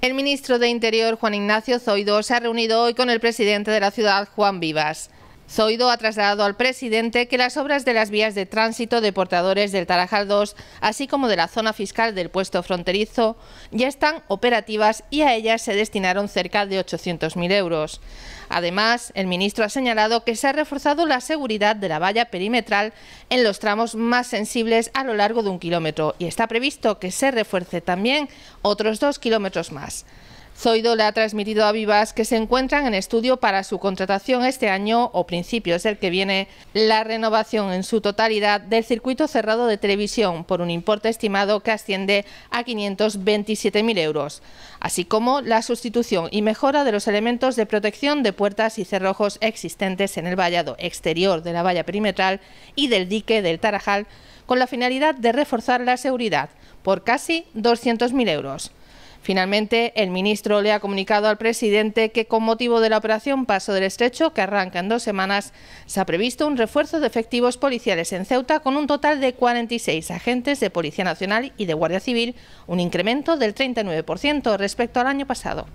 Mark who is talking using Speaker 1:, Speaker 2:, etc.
Speaker 1: El ministro de Interior, Juan Ignacio Zoido, se ha reunido hoy con el presidente de la ciudad, Juan Vivas. Zoido ha trasladado al presidente que las obras de las vías de tránsito de portadores del Tarajal 2, así como de la zona fiscal del puesto fronterizo, ya están operativas y a ellas se destinaron cerca de 800.000 euros. Además, el ministro ha señalado que se ha reforzado la seguridad de la valla perimetral en los tramos más sensibles a lo largo de un kilómetro y está previsto que se refuerce también otros dos kilómetros más. Zoido le ha transmitido a Vivas que se encuentran en estudio para su contratación este año o principios del que viene la renovación en su totalidad del circuito cerrado de televisión por un importe estimado que asciende a 527.000 euros, así como la sustitución y mejora de los elementos de protección de puertas y cerrojos existentes en el vallado exterior de la valla perimetral y del dique del Tarajal con la finalidad de reforzar la seguridad por casi 200.000 euros. Finalmente, el ministro le ha comunicado al presidente que con motivo de la operación Paso del Estrecho, que arranca en dos semanas, se ha previsto un refuerzo de efectivos policiales en Ceuta con un total de 46 agentes de Policía Nacional y de Guardia Civil, un incremento del 39% respecto al año pasado.